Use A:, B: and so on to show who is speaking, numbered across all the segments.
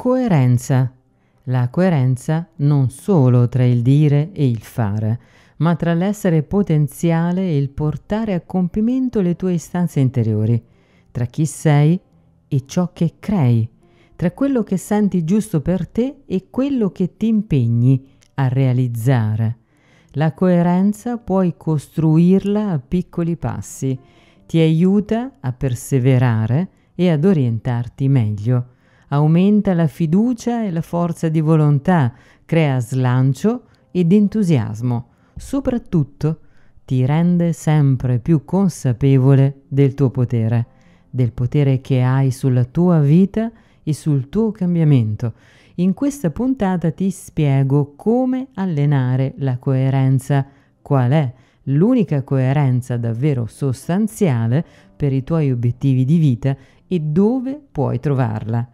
A: Coerenza. La coerenza non solo tra il dire e il fare, ma tra l'essere potenziale e il portare a compimento le tue istanze interiori, tra chi sei e ciò che crei, tra quello che senti giusto per te e quello che ti impegni a realizzare. La coerenza puoi costruirla a piccoli passi, ti aiuta a perseverare e ad orientarti meglio aumenta la fiducia e la forza di volontà, crea slancio ed entusiasmo. Soprattutto ti rende sempre più consapevole del tuo potere, del potere che hai sulla tua vita e sul tuo cambiamento. In questa puntata ti spiego come allenare la coerenza, qual è l'unica coerenza davvero sostanziale per i tuoi obiettivi di vita e dove puoi trovarla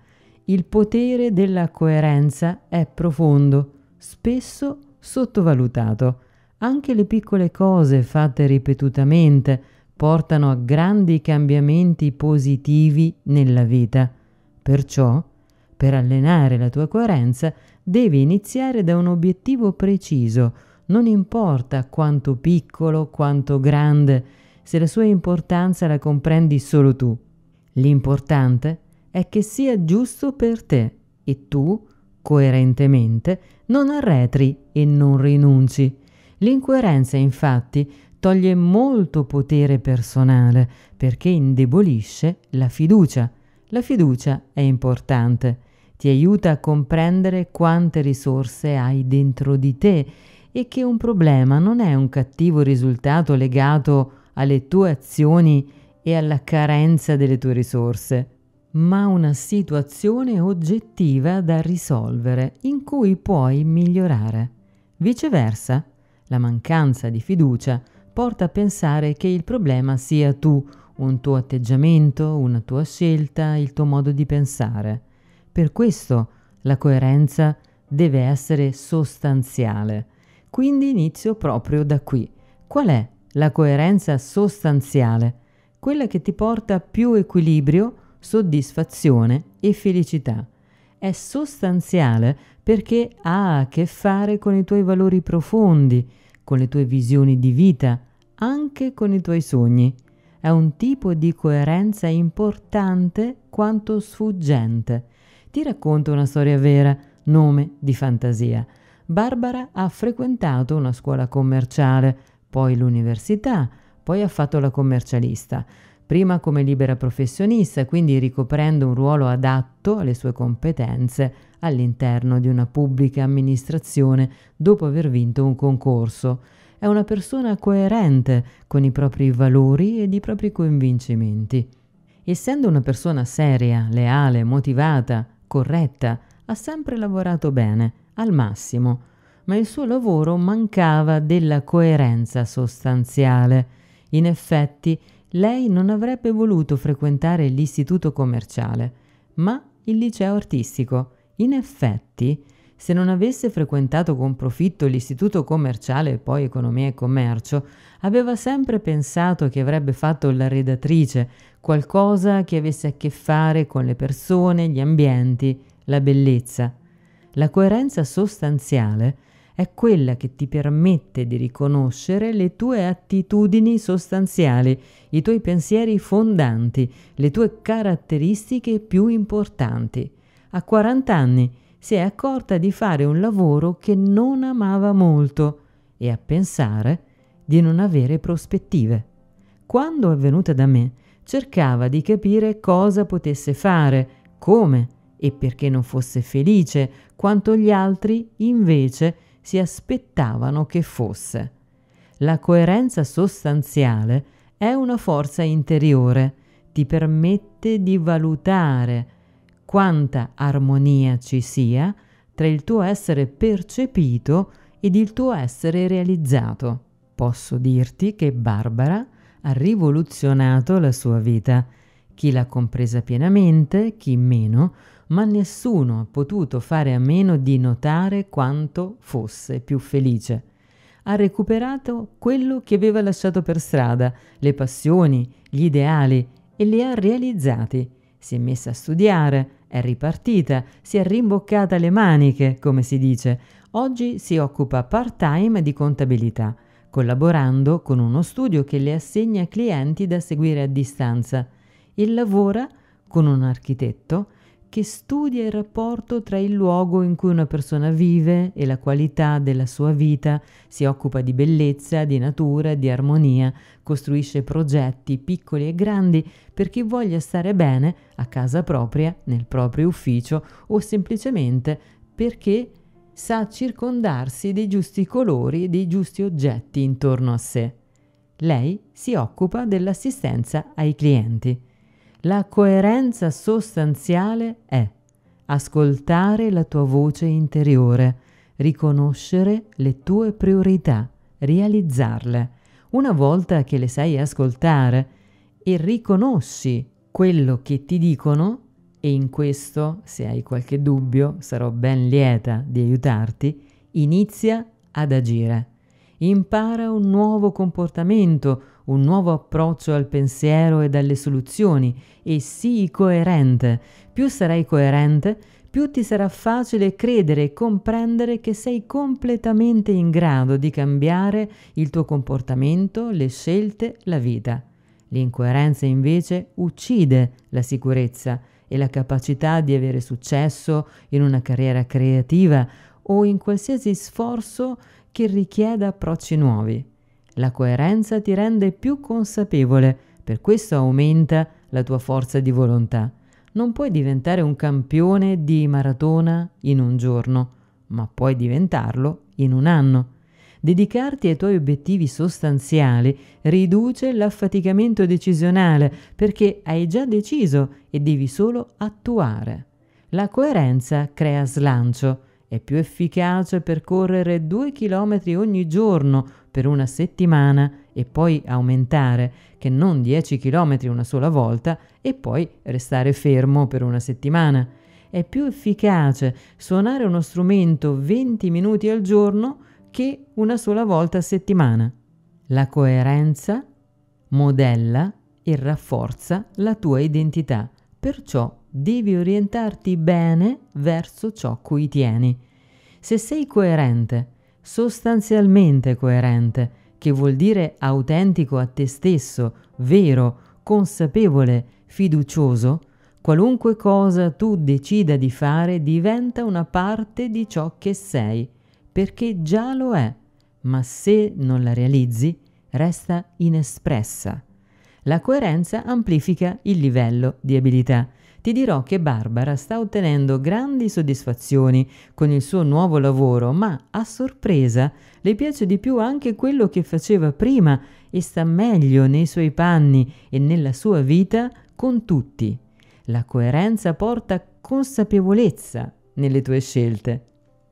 A: il potere della coerenza è profondo, spesso sottovalutato. Anche le piccole cose fatte ripetutamente portano a grandi cambiamenti positivi nella vita. Perciò, per allenare la tua coerenza, devi iniziare da un obiettivo preciso, non importa quanto piccolo, quanto grande, se la sua importanza la comprendi solo tu. L'importante è è che sia giusto per te e tu, coerentemente, non arretri e non rinunci. L'incoerenza, infatti, toglie molto potere personale perché indebolisce la fiducia. La fiducia è importante, ti aiuta a comprendere quante risorse hai dentro di te e che un problema non è un cattivo risultato legato alle tue azioni e alla carenza delle tue risorse ma una situazione oggettiva da risolvere, in cui puoi migliorare. Viceversa, la mancanza di fiducia porta a pensare che il problema sia tu, un tuo atteggiamento, una tua scelta, il tuo modo di pensare. Per questo la coerenza deve essere sostanziale. Quindi inizio proprio da qui. Qual è la coerenza sostanziale? Quella che ti porta più equilibrio, soddisfazione e felicità. È sostanziale perché ha a che fare con i tuoi valori profondi, con le tue visioni di vita, anche con i tuoi sogni. È un tipo di coerenza importante quanto sfuggente. Ti racconto una storia vera, nome di fantasia. Barbara ha frequentato una scuola commerciale, poi l'università, poi ha fatto la commercialista prima come libera professionista, quindi ricoprendo un ruolo adatto alle sue competenze all'interno di una pubblica amministrazione dopo aver vinto un concorso. È una persona coerente con i propri valori ed i propri convincimenti. Essendo una persona seria, leale, motivata, corretta, ha sempre lavorato bene, al massimo, ma il suo lavoro mancava della coerenza sostanziale. In effetti, lei non avrebbe voluto frequentare l'istituto commerciale, ma il liceo artistico. In effetti, se non avesse frequentato con profitto l'istituto commerciale e poi economia e commercio, aveva sempre pensato che avrebbe fatto la redattrice, qualcosa che avesse a che fare con le persone, gli ambienti, la bellezza. La coerenza sostanziale è quella che ti permette di riconoscere le tue attitudini sostanziali, i tuoi pensieri fondanti, le tue caratteristiche più importanti. A 40 anni si è accorta di fare un lavoro che non amava molto e a pensare di non avere prospettive. Quando è venuta da me, cercava di capire cosa potesse fare, come e perché non fosse felice, quanto gli altri invece si aspettavano che fosse. La coerenza sostanziale è una forza interiore, ti permette di valutare quanta armonia ci sia tra il tuo essere percepito ed il tuo essere realizzato. Posso dirti che Barbara ha rivoluzionato la sua vita, chi l'ha compresa pienamente, chi meno, ma nessuno ha potuto fare a meno di notare quanto fosse più felice. Ha recuperato quello che aveva lasciato per strada, le passioni, gli ideali, e li ha realizzati. Si è messa a studiare, è ripartita, si è rimboccata le maniche, come si dice. Oggi si occupa part-time di contabilità, collaborando con uno studio che le assegna clienti da seguire a distanza e lavora con un architetto che studia il rapporto tra il luogo in cui una persona vive e la qualità della sua vita, si occupa di bellezza, di natura, di armonia, costruisce progetti piccoli e grandi per chi voglia stare bene a casa propria, nel proprio ufficio o semplicemente perché sa circondarsi dei giusti colori e dei giusti oggetti intorno a sé. Lei si occupa dell'assistenza ai clienti. La coerenza sostanziale è ascoltare la tua voce interiore, riconoscere le tue priorità, realizzarle. Una volta che le sai ascoltare e riconosci quello che ti dicono, e in questo, se hai qualche dubbio, sarò ben lieta di aiutarti, inizia ad agire. Impara un nuovo comportamento, un nuovo approccio al pensiero e alle soluzioni e sii coerente. Più sarai coerente, più ti sarà facile credere e comprendere che sei completamente in grado di cambiare il tuo comportamento, le scelte, la vita. L'incoerenza invece uccide la sicurezza e la capacità di avere successo in una carriera creativa o in qualsiasi sforzo che richieda approcci nuovi. La coerenza ti rende più consapevole, per questo aumenta la tua forza di volontà. Non puoi diventare un campione di maratona in un giorno, ma puoi diventarlo in un anno. Dedicarti ai tuoi obiettivi sostanziali riduce l'affaticamento decisionale perché hai già deciso e devi solo attuare. La coerenza crea slancio è più efficace percorrere 2 km ogni giorno per una settimana e poi aumentare che non 10 km una sola volta e poi restare fermo per una settimana. È più efficace suonare uno strumento 20 minuti al giorno che una sola volta a settimana. La coerenza modella e rafforza la tua identità, perciò devi orientarti bene verso ciò cui tieni. Se sei coerente, sostanzialmente coerente, che vuol dire autentico a te stesso, vero, consapevole, fiducioso, qualunque cosa tu decida di fare diventa una parte di ciò che sei, perché già lo è, ma se non la realizzi, resta inespressa. La coerenza amplifica il livello di abilità ti dirò che Barbara sta ottenendo grandi soddisfazioni con il suo nuovo lavoro, ma a sorpresa le piace di più anche quello che faceva prima e sta meglio nei suoi panni e nella sua vita con tutti. La coerenza porta consapevolezza nelle tue scelte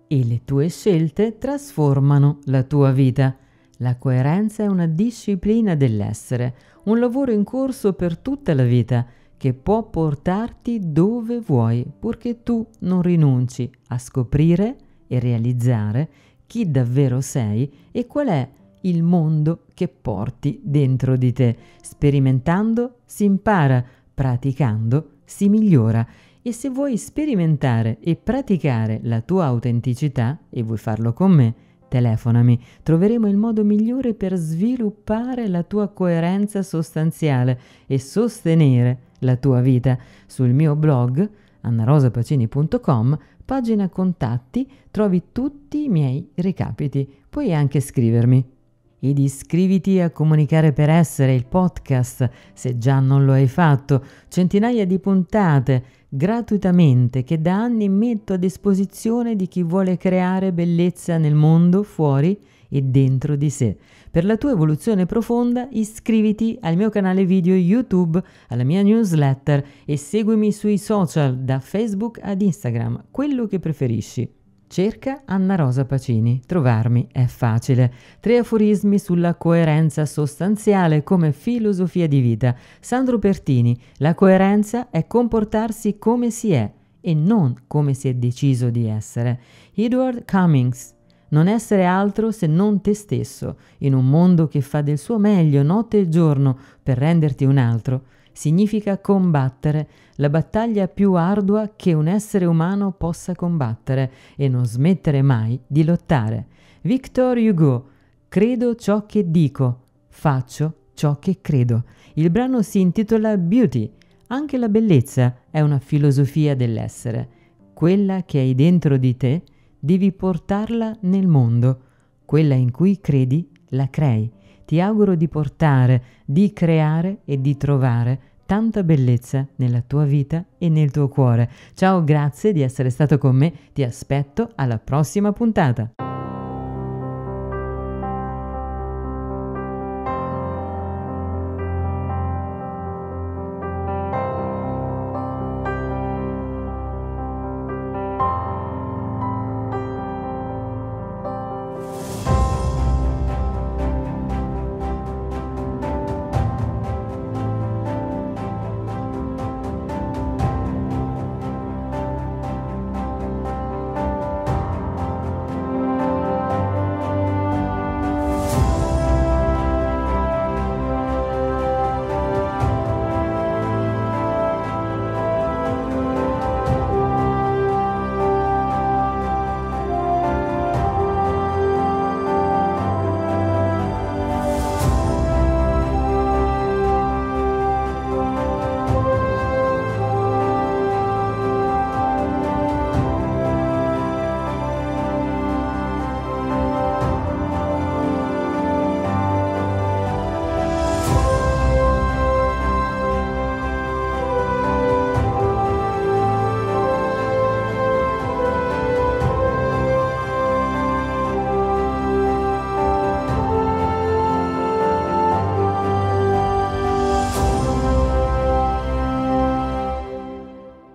A: e le tue scelte trasformano la tua vita. La coerenza è una disciplina dell'essere, un lavoro in corso per tutta la vita che può portarti dove vuoi, purché tu non rinunci a scoprire e realizzare chi davvero sei e qual è il mondo che porti dentro di te. Sperimentando si impara, praticando si migliora e se vuoi sperimentare e praticare la tua autenticità e vuoi farlo con me, telefonami, troveremo il modo migliore per sviluppare la tua coerenza sostanziale e sostenere la tua vita sul mio blog annarosapacini.com, pagina contatti, trovi tutti i miei recapiti, puoi anche scrivermi. Ed iscriviti a Comunicare per Essere, il podcast, se già non lo hai fatto, centinaia di puntate gratuitamente che da anni metto a disposizione di chi vuole creare bellezza nel mondo, fuori e dentro di sé. Per la tua evoluzione profonda iscriviti al mio canale video YouTube, alla mia newsletter e seguimi sui social da Facebook ad Instagram, quello che preferisci. Cerca Anna Rosa Pacini, trovarmi è facile. Tre aforismi sulla coerenza sostanziale come filosofia di vita. Sandro Pertini, la coerenza è comportarsi come si è e non come si è deciso di essere. Edward Cummings, non essere altro se non te stesso, in un mondo che fa del suo meglio notte e giorno per renderti un altro, significa combattere la battaglia più ardua che un essere umano possa combattere e non smettere mai di lottare. Victor Hugo, credo ciò che dico, faccio ciò che credo. Il brano si intitola Beauty. Anche la bellezza è una filosofia dell'essere. Quella che hai dentro di te Devi portarla nel mondo. Quella in cui credi, la crei. Ti auguro di portare, di creare e di trovare tanta bellezza nella tua vita e nel tuo cuore. Ciao, grazie di essere stato con me, ti aspetto alla prossima puntata.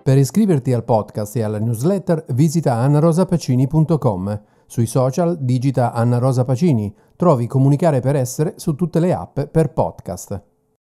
A: Per iscriverti al podcast e alla newsletter visita annarosapacini.com. Sui social digita Anna Rosa Pacini. Trovi Comunicare per Essere su tutte le app per podcast.